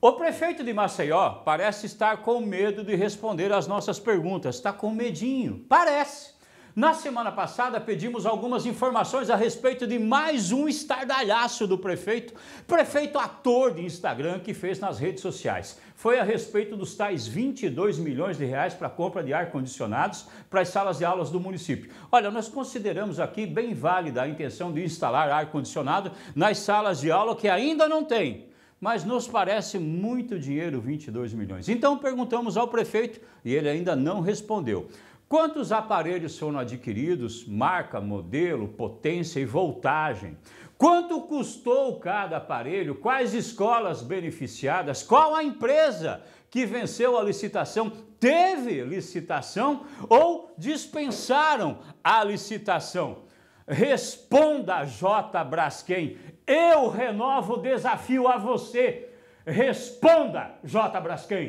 O prefeito de Maceió parece estar com medo de responder às nossas perguntas, está com medinho, parece. Na semana passada pedimos algumas informações a respeito de mais um estardalhaço do prefeito, prefeito ator de Instagram que fez nas redes sociais. Foi a respeito dos tais 22 milhões de reais para compra de ar-condicionados para as salas de aulas do município. Olha, nós consideramos aqui bem válida a intenção de instalar ar-condicionado nas salas de aula que ainda não tem mas nos parece muito dinheiro 22 milhões. Então perguntamos ao prefeito e ele ainda não respondeu. Quantos aparelhos foram adquiridos, marca, modelo, potência e voltagem? Quanto custou cada aparelho? Quais escolas beneficiadas? Qual a empresa que venceu a licitação? Teve licitação ou dispensaram a licitação? Responda, J. Braskem. Eu renovo o desafio a você. Responda, J. Braskem.